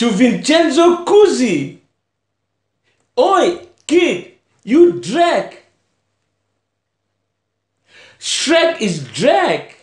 to Vincenzo Cusi. Oi, kid, you drag. Shrek is drag.